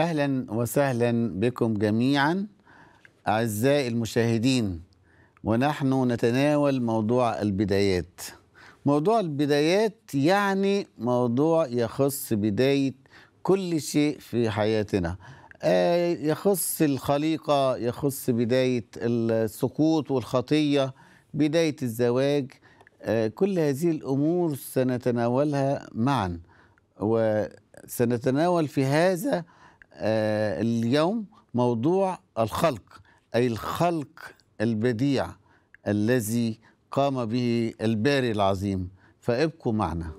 اهلا وسهلا بكم جميعا اعزائي المشاهدين ونحن نتناول موضوع البدايات موضوع البدايات يعني موضوع يخص بدايه كل شيء في حياتنا آه، يخص الخليقه يخص بدايه السقوط والخطيه بدايه الزواج آه، كل هذه الامور سنتناولها معا وسنتناول في هذا آه، اليوم موضوع الخلق أي الخلق البديع الذي قام به الباري العظيم فابقوا معنا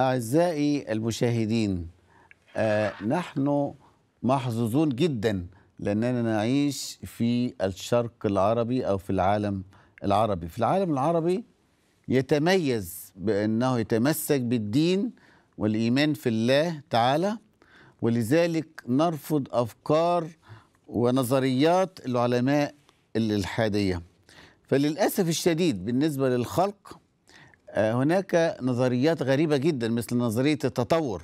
أعزائي المشاهدين آه نحن محظوظون جدا لأننا نعيش في الشرق العربي أو في العالم العربي في العالم العربي يتميز بأنه يتمسك بالدين والإيمان في الله تعالى ولذلك نرفض أفكار ونظريات العلماء الإلحادية فللأسف الشديد بالنسبة للخلق آه، هناك نظريات غريبة جدا مثل نظرية التطور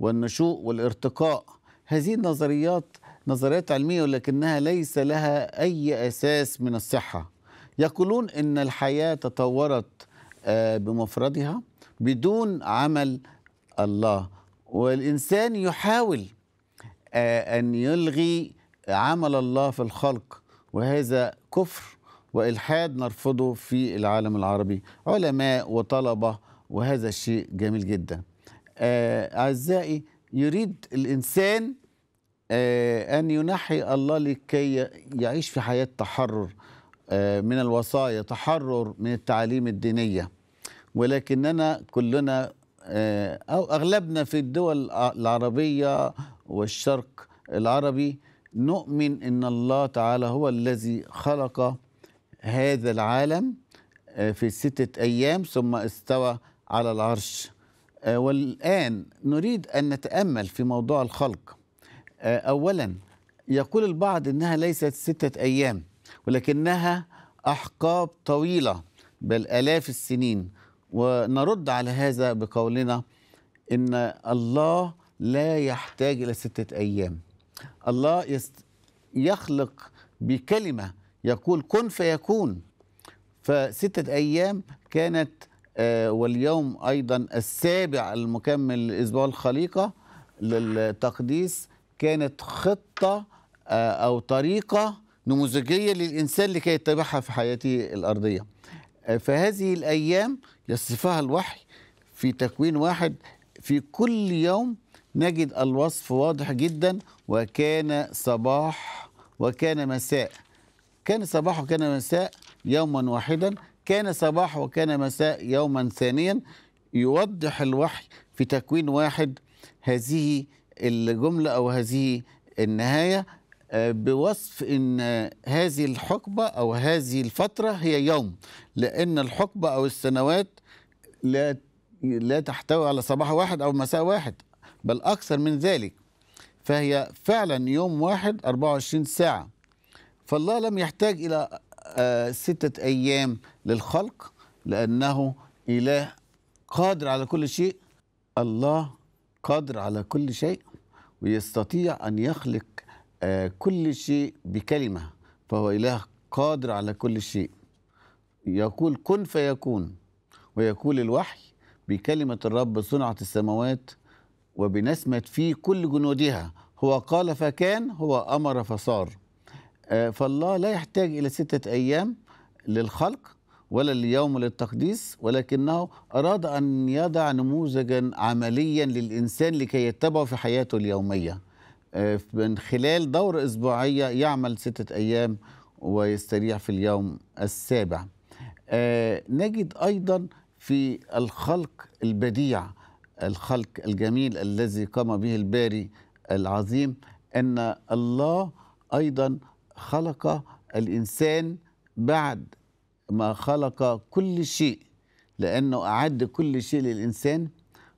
والنشوء والارتقاء هذه النظريات نظريات علمية ولكنها ليس لها أي أساس من الصحة يقولون أن الحياة تطورت آه، بمفردها بدون عمل الله والإنسان يحاول آه، أن يلغي عمل الله في الخلق وهذا كفر والحاد نرفضه في العالم العربي علماء وطلبه وهذا الشيء جميل جدا آه، اعزائي يريد الانسان آه، ان ينحي الله لكي يعيش في حياه تحرر آه، من الوصايا تحرر من التعاليم الدينيه ولكننا كلنا او اغلبنا في الدول العربيه والشرق العربي نؤمن ان الله تعالى هو الذي خلق هذا العالم آه، في ستة أيام ثم استوى على العرش آه، والآن نريد أن نتأمل في موضوع الخلق آه، أولا يقول البعض أنها ليست ستة أيام ولكنها أحقاب طويلة بل آلاف السنين ونرد على هذا بقولنا إن الله لا يحتاج إلى ستة أيام الله يخلق بكلمة يقول كن فيكون فستة أيام كانت آه، واليوم أيضا السابع المكمل لأسبوع الخليقة للتقديس كانت خطة آه، أو طريقة نموذجية للإنسان لكي يتبعها في حياته الأرضية آه، فهذه الأيام يصفها الوحي في تكوين واحد في كل يوم نجد الوصف واضح جدا وكان صباح وكان مساء كان صباح وكان مساء يوما واحدا كان صباح وكان مساء يوما ثانيا يوضح الوحي في تكوين واحد هذه الجملة أو هذه النهاية آه، بوصف ان هذه الحقبه او هذه الفتره هي يوم لان الحقبه او السنوات لا لا تحتوي على صباح واحد او مساء واحد بل اكثر من ذلك فهي فعلا يوم واحد 24 ساعه فالله لم يحتاج إلى آه، ستة أيام للخلق لأنه إله قادر على كل شيء الله قادر على كل شيء ويستطيع أن يخلق آه، كل شيء بكلمة فهو إله قادر على كل شيء يقول كن فيكون ويقول الوحي بكلمة الرب صنعت السماوات وبنسمة في كل جنودها هو قال فكان هو أمر فصار آه، فالله لا يحتاج إلى ستة أيام للخلق ولا اليوم للتقديس ولكنه أراد أن يضع نموذجا عمليا للإنسان لكي يتبعه في حياته اليومية آه، من خلال دورة أسبوعية يعمل ستة أيام ويستريح في اليوم السابع آه، نجد أيضا في الخلق البديع الخلق الجميل الذي قام به الباري العظيم أن الله أيضا خلق الإنسان بعد ما خلق كل شيء لأنه أعد كل شيء للإنسان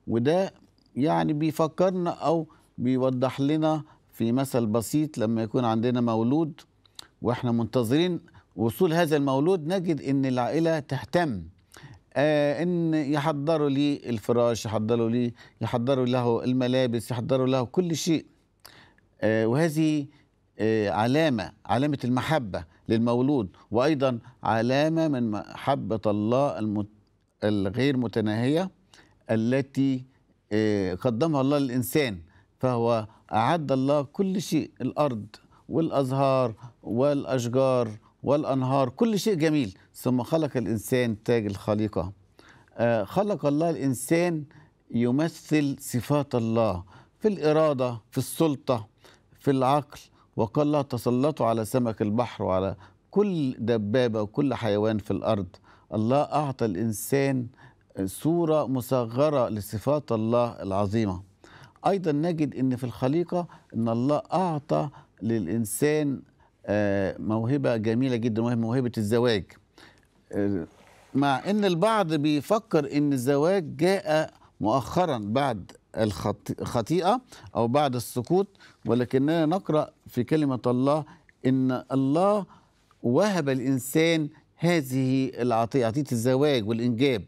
وده يعني بيفكرنا أو بيوضح لنا في مثل بسيط لما يكون عندنا مولود وإحنا منتظرين وصول هذا المولود نجد إن العائلة تهتم آه ان يحضروا لي الفراش يحضروا لي يحضروا له الملابس يحضروا له كل شيء آه وهذه آه، علامة علامة المحبة للمولود وأيضا علامة من محبة الله الغير متناهية التي آه، قدمها الله للإنسان فهو أعد الله كل شيء الأرض والأزهار والأشجار والأنهار كل شيء جميل ثم خلق الإنسان تاج الخليقة آه، خلق الله الإنسان يمثل صفات الله في الإرادة في السلطة في العقل وقال الله تسلطوا على سمك البحر وعلى كل دبابة وكل حيوان في الأرض الله أعطى الإنسان صورة مصغرة لصفات الله العظيمة أيضا نجد أن في الخليقة أن الله أعطى للإنسان آه، موهبة جميلة جدا وهي موهبة الزواج آه، مع أن البعض بيفكر أن الزواج جاء مؤخرا بعد الخطيئة أو بعد السقوط ولكننا نقرأ في كلمة الله إن الله وهب الإنسان هذه العطية عطية الزواج والإنجاب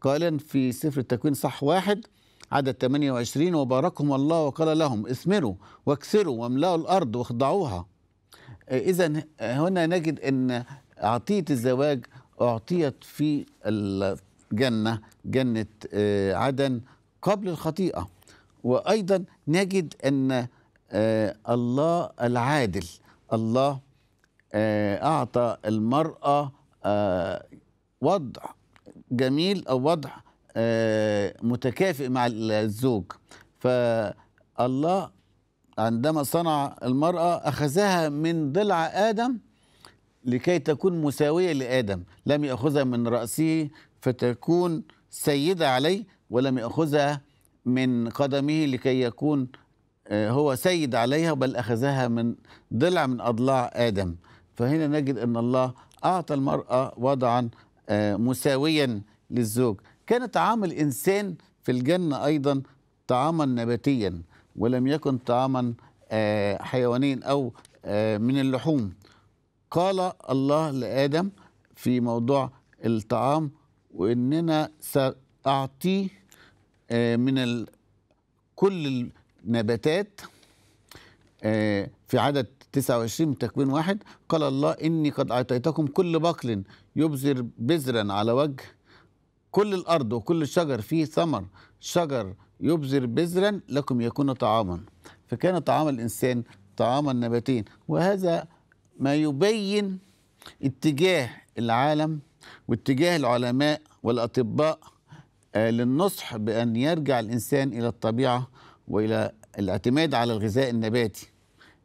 قال في سفر التكوين صح واحد عدد 28 وباركهم الله وقال لهم اثمروا واكسروا واملأوا الأرض واخضعوها إذا هنا نجد أن عطية الزواج أعطيت في الجنة جنة آه، عدن قبل الخطيئة وأيضا نجد أن آه، الله العادل الله آه، أعطى المرأة آه، وضع جميل أو وضع متكافئ مع الزوج فالله عندما صنع المرأة أخذها من ضلع آدم لكي تكون مساوية لآدم لم يأخذها من رأسه فتكون سيدة عليه ولم يأخذها من قدمه لكي يكون آه، هو سيد عليها بل أخذها من ضلع من أضلاع آدم فهنا نجد أن الله أعطى المرأة وضعا آه، مساويا للزوج كان طعام الإنسان في الجنة أيضا طعاما نباتيا ولم يكن طعاما آه، حيوانيا أو من اللحوم قال الله لآدم في موضوع الطعام وإننا سأعطيه آه، من كل النباتات آه، في عدد 29 تكوين واحد قال الله إني قد أعطيتكم كل بقل يبذر بذرا على وجه كل الأرض وكل شجر فيه ثمر شجر يبذر بذرا لكم يكون طعاما فكان طعام الإنسان طعام النباتين وهذا ما يبين اتجاه العالم واتجاه العلماء والأطباء آه، للنصح بأن يرجع الإنسان إلى الطبيعة وإلى الاعتماد على الغذاء النباتي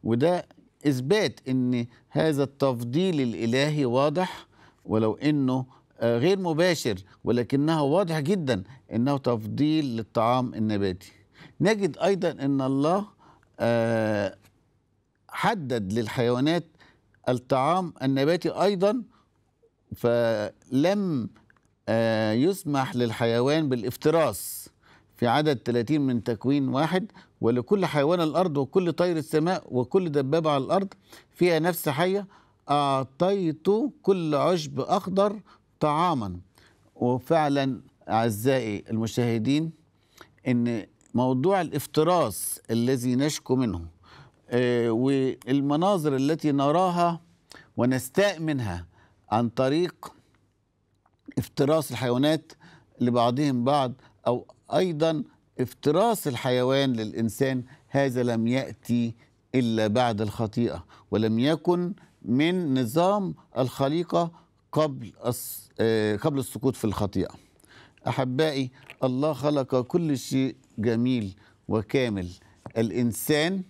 وده إثبات أن هذا التفضيل الإلهي واضح ولو أنه آه، غير مباشر ولكنه واضح جدا أنه تفضيل للطعام النباتي نجد أيضا أن الله آه، حدد للحيوانات الطعام النباتي أيضا فلم آه، يسمح للحيوان بالافتراس في عدد 30 من تكوين واحد ولكل حيوان الأرض وكل طير السماء وكل دبابة على الأرض فيها نفس حية أعطيت كل عشب أخضر طعاما وفعلا أعزائي المشاهدين أن موضوع الافتراس الذي نشكو منه آه، والمناظر التي نراها ونستاء منها عن طريق افتراس الحيوانات لبعضهم بعض او ايضا افتراس الحيوان للانسان هذا لم ياتي الا بعد الخطيئه ولم يكن من نظام الخليقه قبل آه، قبل السقوط في الخطيئه احبائي الله خلق كل شيء جميل وكامل الانسان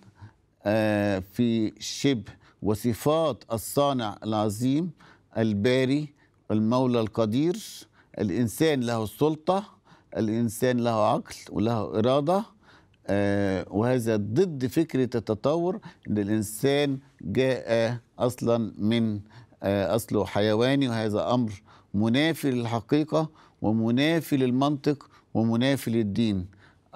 آه، في شبه وصفات الصانع العظيم الباري المولى القدير الإنسان له السلطة الإنسان له عقل وله إرادة آه، وهذا ضد فكرة التطور أن الإنسان جاء أصلا من آه، أصله حيواني وهذا أمر منافي للحقيقة ومنافي للمنطق ومنافي للدين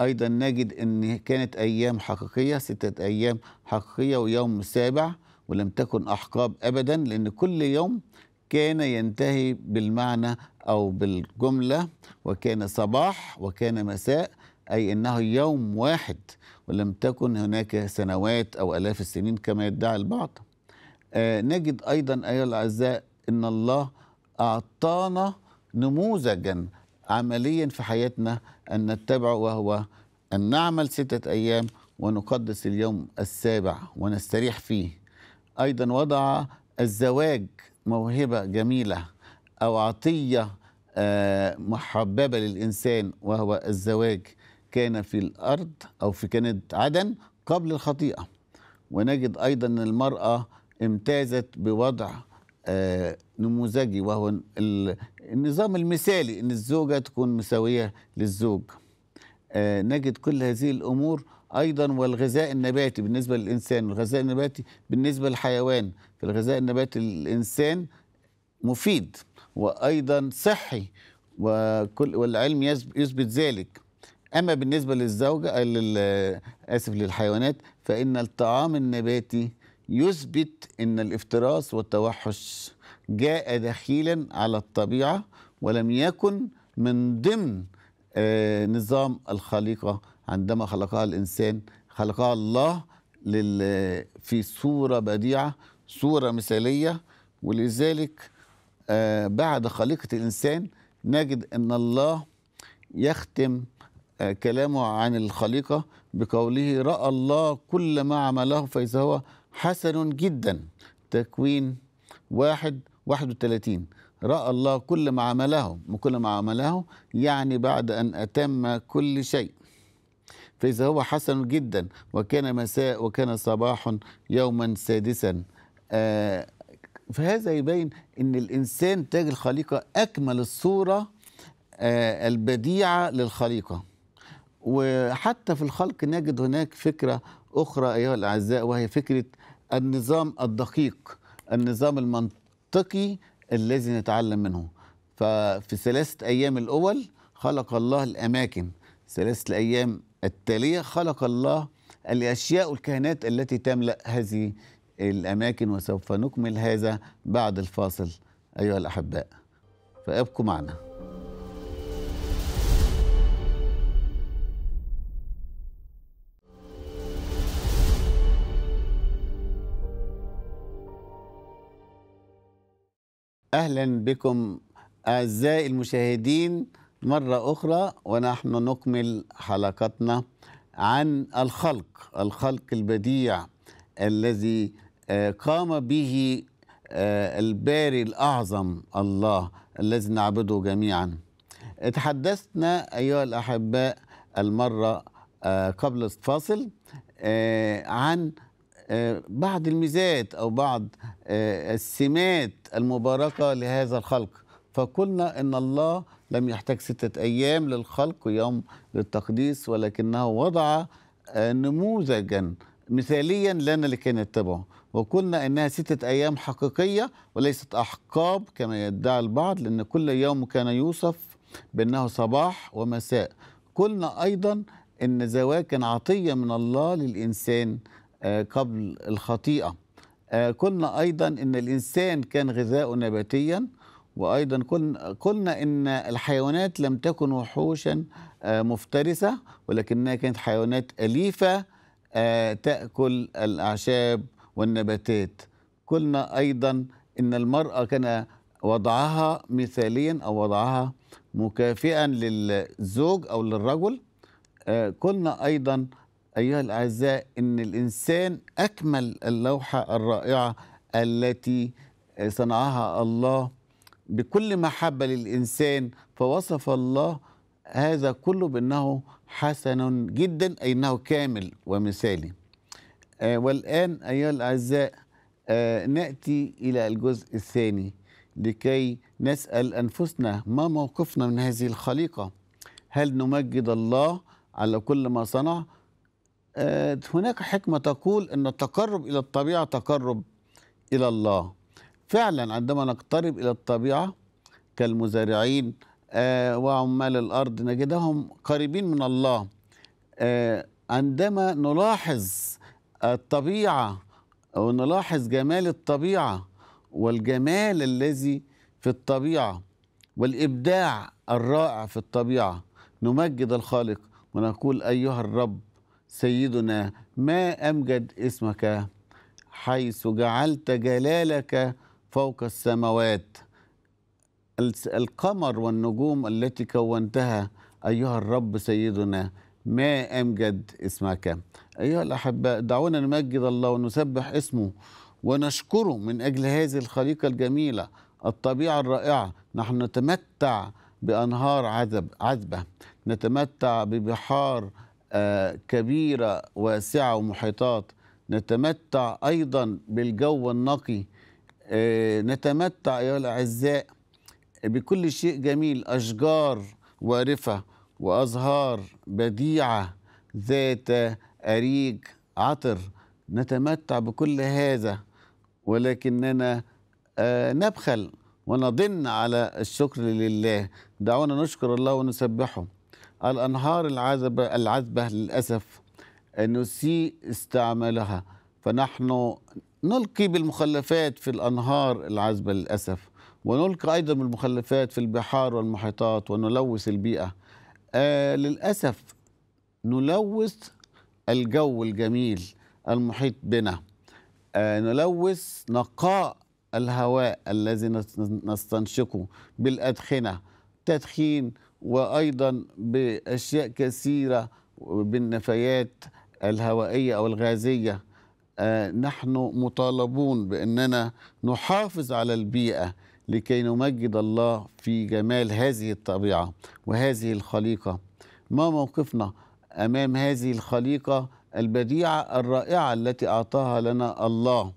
أيضا نجد أن كانت أيام حقيقية ستة أيام حقيقية ويوم سابع ولم تكن أحقاب أبدا لأن كل يوم كان ينتهي بالمعنى أو بالجملة وكان صباح وكان مساء أي أنه يوم واحد ولم تكن هناك سنوات أو ألاف السنين كما يدعي البعض آه نجد أيضا أيها الأعزاء أن الله أعطانا نموذجا عمليا في حياتنا أن نتبعه وهو أن نعمل ستة أيام ونقدس اليوم السابع ونستريح فيه أيضا وضع الزواج موهبه جميله او عطيه آه، محببه للانسان وهو الزواج كان في الارض او في كانت عدن قبل الخطيئه ونجد ايضا ان المراه امتازت بوضع آه، نموذجي وهو النظام المثالي ان الزوجه تكون مساويه للزوج آه، نجد كل هذه الامور ايضا والغذاء النباتي بالنسبه للانسان والغذاء النباتي بالنسبه للحيوان في الغذاء النباتي للانسان مفيد وايضا صحي وكل والعلم يثبت ذلك اما بالنسبه للزوجه آه، اسف للحيوانات فان الطعام النباتي يثبت ان الافتراس والتوحش جاء دخيلا على الطبيعه ولم يكن من ضمن آه، نظام الخليقه عندما خلقها الإنسان خلقها الله لل... في صورة بديعة صورة مثالية ولذلك آه، بعد خليقة الإنسان نجد أن الله يختم آه، كلامه عن الخليقة بقوله رأى الله كل ما عمله فإذا هو حسن جدا تكوين واحد واحد وثلاثين رأى الله كل ما عمله كل ما عمله يعني بعد أن أتم كل شيء فإذا هو حسن جدا وكان مساء وكان صباح يوما سادسا آه، فهذا يبين أن الإنسان تاج الخليقة أكمل الصورة آه، البديعة للخليقة وحتى في الخلق نجد هناك فكرة أخرى أيها الأعزاء وهي فكرة النظام الدقيق النظام المنطقي الذي نتعلم منه ففي ثلاثة أيام الأول خلق الله الأماكن ثلاثة أيام التالية خلق الله الأشياء والكائنات التي تملأ هذه الأماكن وسوف نكمل هذا بعد الفاصل أيها الأحباء فابقوا معنا أهلا بكم أعزائي المشاهدين مرة أخرى ونحن نكمل حلقتنا عن الخلق الخلق البديع الذي آه، قام به آه، الباري الأعظم الله الذي نعبده جميعا تحدثنا أيها الأحباء المرة آه، قبل الفاصل عن بعض الميزات أو بعض السمات المباركة لهذا الخلق فقلنا ان الله لم يحتاج سته ايام للخلق ويوم للتقديس ولكنه وضع آه، نموذجا مثاليا لنا لكي نتبعه وقلنا انها سته ايام حقيقيه وليست احقاب كما يدعي البعض لان كل يوم كان يوصف بانه صباح ومساء قلنا ايضا ان زواج كان عطيه من الله للانسان آه، قبل الخطيئه آه، قلنا ايضا ان الانسان كان غذاء نباتيا وايضا قلنا ان الحيوانات لم تكن وحوشا آه، مفترسه ولكنها كانت حيوانات اليفه آه، تاكل الاعشاب والنباتات قلنا ايضا ان المراه كان وضعها مثاليا او وضعها مكافئا للزوج او للرجل آه، قلنا ايضا ايها الاعزاء ان الانسان اكمل اللوحه الرائعه التي صنعها الله بكل محبة للإنسان فوصف الله هذا كله بأنه حسن جدا أي أنه كامل ومثالي آه والآن أيها الأعزاء آه نأتي إلى الجزء الثاني لكي نسأل أنفسنا ما موقفنا من هذه الخليقة هل نمجد الله على كل ما صنع آه هناك حكمة تقول أن التقرب إلى الطبيعة تقرب إلى الله فعلا عندما نقترب إلى الطبيعة كالمزارعين آه، وعمال الأرض نجدهم قريبين من الله آه، عندما نلاحظ الطبيعة ونلاحظ جمال الطبيعة والجمال الذي في الطبيعة والإبداع الرائع في الطبيعة نمجد الخالق ونقول أيها الرب سيدنا ما أمجد اسمك حيث جعلت جلالك فوق السماوات القمر والنجوم التي كونتها أيها الرب سيدنا ما أمجد اسمك أيها الأحباء دعونا نمجد الله ونسبح اسمه ونشكره من أجل هذه الخليقة الجميلة الطبيعة الرائعة نحن نتمتع بأنهار عذب عذبة نتمتع ببحار آه، كبيرة واسعة ومحيطات نتمتع أيضا بالجو النقي آه، نتمتع أيها الأعزاء بكل شيء جميل أشجار وارفة وأزهار بديعة ذات أريج عطر نتمتع بكل هذا ولكننا آه، نبخل ونضن على الشكر لله دعونا نشكر الله ونسبحه الأنهار العذبة, العذبة للأسف نسيء استعمالها فنحن نلقي بالمخلفات في الأنهار العذبة للأسف ونلقي أيضا بالمخلفات في البحار والمحيطات ونلوث البيئة آه للأسف نلوث الجو الجميل المحيط بنا آه نلوث نقاء الهواء الذي نستنشقه بالأدخنة تدخين وأيضا بأشياء كثيرة بالنفايات الهوائية أو الغازية آه، نحن مطالبون باننا نحافظ على البيئه لكي نمجد الله في جمال هذه الطبيعه وهذه الخليقه ما موقفنا امام هذه الخليقه البديعه الرائعه التي اعطاها لنا الله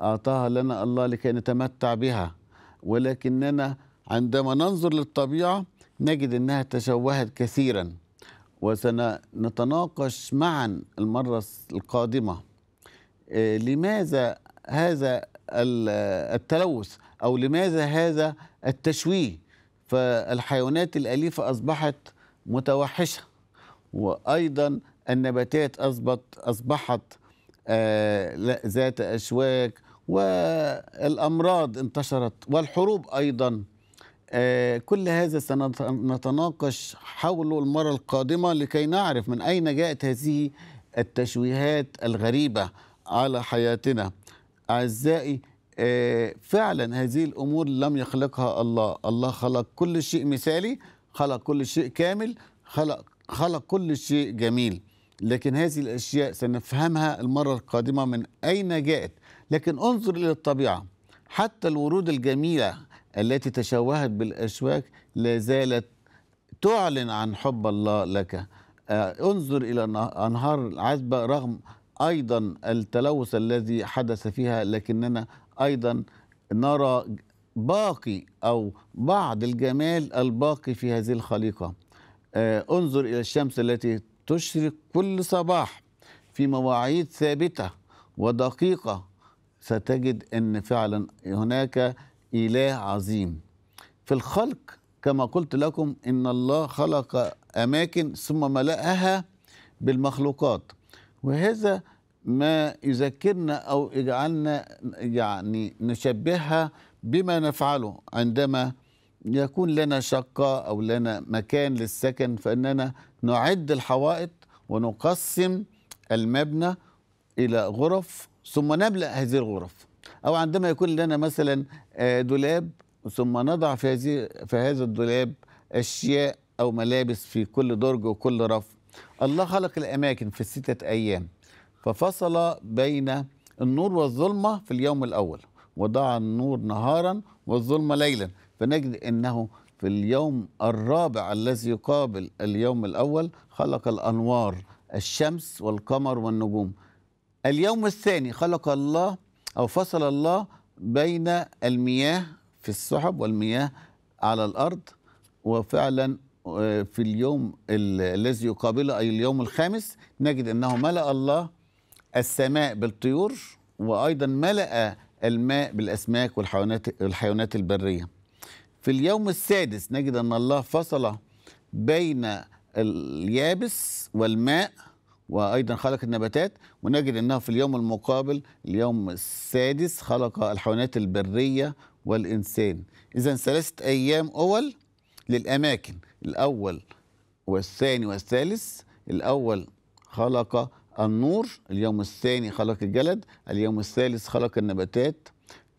اعطاها لنا الله لكي نتمتع بها ولكننا عندما ننظر للطبيعه نجد انها تشوهت كثيرا وسنتناقش معا المره القادمه آه، لماذا هذا التلوث او لماذا هذا التشويه فالحيوانات الاليفه اصبحت متوحشه وايضا النباتات اصبحت اصبحت آه، ذات اشواك والامراض انتشرت والحروب ايضا آه، كل هذا سنتناقش حوله المره القادمه لكي نعرف من اين جاءت هذه التشويهات الغريبه على حياتنا أعزائي آه، فعلا هذه الأمور لم يخلقها الله الله خلق كل شيء مثالي خلق كل شيء كامل خلق, خلق كل شيء جميل لكن هذه الأشياء سنفهمها المرة القادمة من أين جاءت لكن انظر إلى الطبيعة حتى الورود الجميلة التي تشوهت بالأشواك لا زالت تعلن عن حب الله لك آه، انظر إلى أنهار العذبة رغم ايضا التلوث الذي حدث فيها لكننا ايضا نرى باقي او بعض الجمال الباقي في هذه الخليقه آه انظر الى الشمس التي تشرق كل صباح في مواعيد ثابته ودقيقه ستجد ان فعلا هناك اله عظيم في الخلق كما قلت لكم ان الله خلق اماكن ثم ملأها بالمخلوقات وهذا ما يذكرنا أو يجعلنا يعني نشبهها بما نفعله عندما يكون لنا شقة أو لنا مكان للسكن فإننا نعد الحوائط ونقسم المبنى إلى غرف ثم نملأ هذه الغرف أو عندما يكون لنا مثلا آه، دولاب ثم نضع في هذه في هذا الدولاب أشياء أو ملابس في كل درج وكل رف الله خلق الأماكن في ستة أيام ففصل بين النور والظلمة في اليوم الأول وضع النور نهارا والظلمة ليلا فنجد أنه في اليوم الرابع الذي يقابل اليوم الأول خلق الأنوار الشمس والقمر والنجوم اليوم الثاني خلق الله أو فصل الله بين المياه في السحب والمياه على الأرض وفعلا في اليوم الذي يقابله أي اليوم الخامس نجد أنه ملأ الله السماء بالطيور وأيضا ملأ الماء بالأسماك والحيوانات, الحيوانات البرية في اليوم السادس نجد أن الله فصل بين اليابس والماء وأيضا خلق النباتات ونجد أنه في اليوم المقابل اليوم السادس خلق الحيوانات البرية والإنسان إذا ثلاثة أيام أول للأماكن الأول والثاني والثالث الأول خلق النور اليوم الثاني خلق الجلد اليوم الثالث خلق النباتات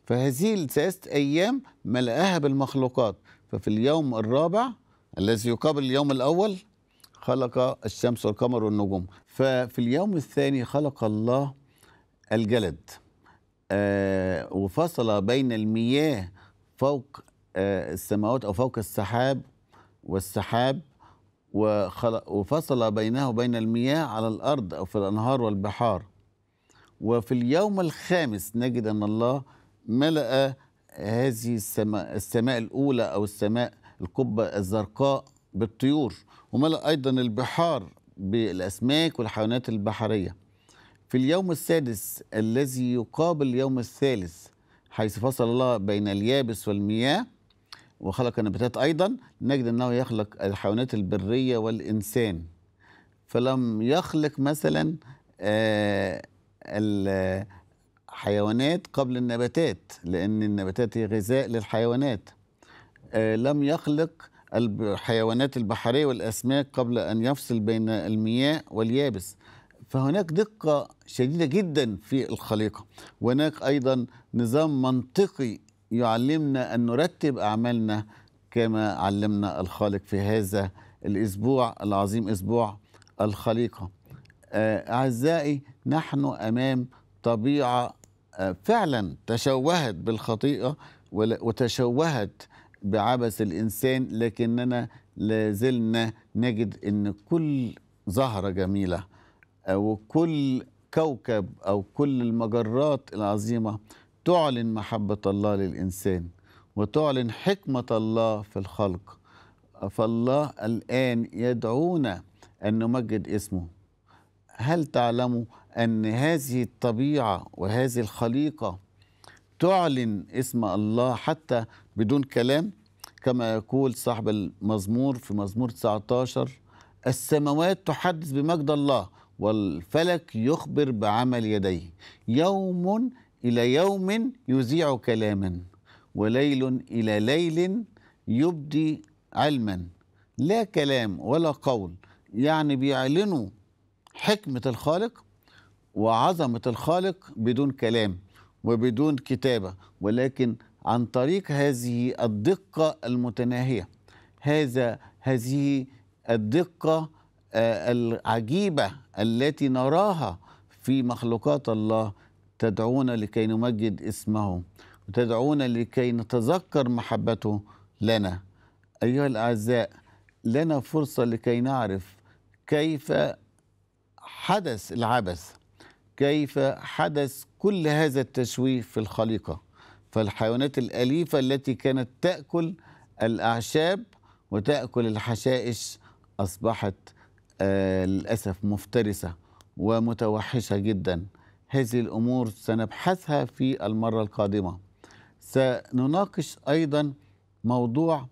فهذه الثلاثة أيام ملأها بالمخلوقات ففي اليوم الرابع الذي يقابل اليوم الأول خلق الشمس والقمر والنجوم ففي اليوم الثاني خلق الله الجلد آه وفصل بين المياه فوق آه، السماوات أو فوق السحاب والسحاب وفصل بينه وبين المياه على الأرض أو في الأنهار والبحار وفي اليوم الخامس نجد أن الله ملأ هذه السماء, السماء الأولى أو السماء القبة الزرقاء بالطيور وملأ أيضا البحار بالأسماك والحيوانات البحرية في اليوم السادس الذي يقابل اليوم الثالث حيث فصل الله بين اليابس والمياه وخلق النباتات أيضا نجد أنه يخلق الحيوانات البرية والإنسان فلم يخلق مثلا آه، الحيوانات قبل النباتات لأن النباتات هي غذاء للحيوانات آه، لم يخلق الحيوانات البحرية والأسماك قبل أن يفصل بين المياه واليابس فهناك دقة شديدة جدا في الخليقة وهناك أيضا نظام منطقي يعلمنا أن نرتب أعمالنا كما علمنا الخالق في هذا الأسبوع العظيم أسبوع الخليقة آه، أعزائي نحن أمام طبيعة آه، فعلا تشوهت بالخطيئة وتشوهت بعبث الإنسان لكننا لازلنا نجد أن كل زهرة جميلة وكل كوكب أو كل المجرات العظيمة تعلن محبة الله للإنسان وتعلن حكمة الله في الخلق فالله الآن يدعونا أن نمجد اسمه هل تعلموا أن هذه الطبيعة وهذه الخليقة تعلن اسم الله حتى بدون كلام كما يقول صاحب المزمور في مزمور 19 السماوات تحدث بمجد الله والفلك يخبر بعمل يديه يوم إلى يوم يذيع كلاما وليل إلى ليل يبدي علما لا كلام ولا قول يعني بيعلنوا حكمة الخالق وعظمة الخالق بدون كلام وبدون كتابة ولكن عن طريق هذه الدقة المتناهية هذا هذه الدقة آه، العجيبة التي نراها في مخلوقات الله تدعونا لكي نمجد اسمه وتدعونا لكي نتذكر محبته لنا أيها الأعزاء لنا فرصة لكي نعرف كيف حدث العبث كيف حدث كل هذا التشويه في الخليقة فالحيوانات الأليفة التي كانت تأكل الأعشاب وتأكل الحشائش أصبحت آه، للأسف مفترسة ومتوحشة جداً هذه الأمور سنبحثها في المرة القادمة سنناقش أيضا موضوع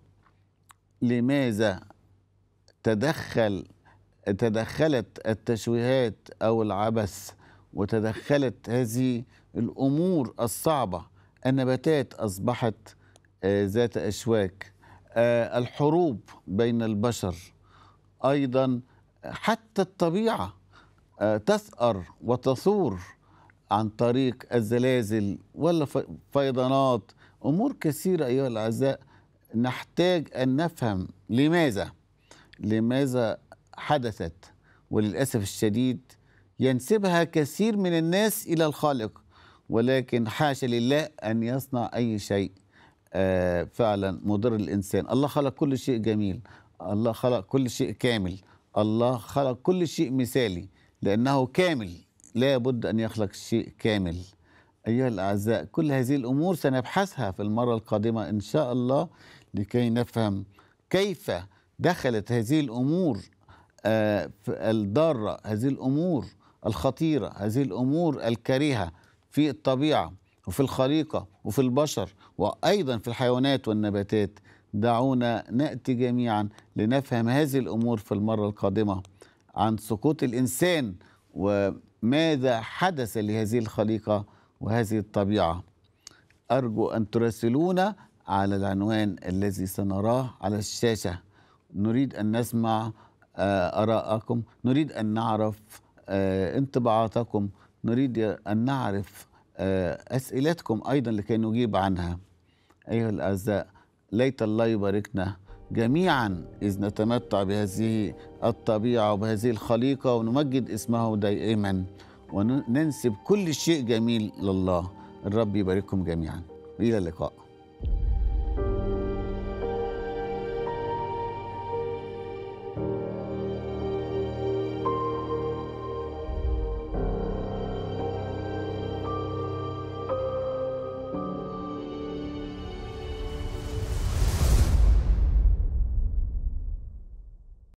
لماذا تدخل تدخلت التشويهات أو العبث وتدخلت هذه الأمور الصعبة النباتات أصبحت آه، ذات أشواك آه، الحروب بين البشر أيضا حتى الطبيعة آه، تثأر وتثور عن طريق الزلازل ولا فيضانات امور كثيره ايها الاعزاء نحتاج ان نفهم لماذا لماذا حدثت وللاسف الشديد ينسبها كثير من الناس الى الخالق ولكن حاشا لله ان يصنع اي شيء آه، فعلا مضر الانسان الله خلق كل شيء جميل الله خلق كل شيء كامل الله خلق كل شيء مثالي لانه كامل لا بد أن يخلق شيء كامل أيها الأعزاء كل هذه الأمور سنبحثها في المرة القادمة إن شاء الله لكي نفهم كيف دخلت هذه الأمور آه، الضارة هذه الأمور الخطيرة هذه الأمور الكريهة في الطبيعة وفي الخليقة وفي البشر وأيضا في الحيوانات والنباتات دعونا نأتي جميعا لنفهم هذه الأمور في المرة القادمة عن سقوط الإنسان و ماذا حدث لهذه الخليقة وهذه الطبيعة أرجو أن تراسلونا على العنوان الذي سنراه على الشاشة نريد أن نسمع آه، آراءكم نريد أن نعرف آه، انطباعاتكم نريد أن نعرف آه، أسئلتكم أيضا لكي نجيب عنها أيها الأعزاء ليت الله يباركنا جميعا إذ نتمتع بهذه الطبيعة وبهذه الخليقة ونمجد اسمه دائما وننسب كل شيء جميل لله الرب يبارككم جميعا الى اللقاء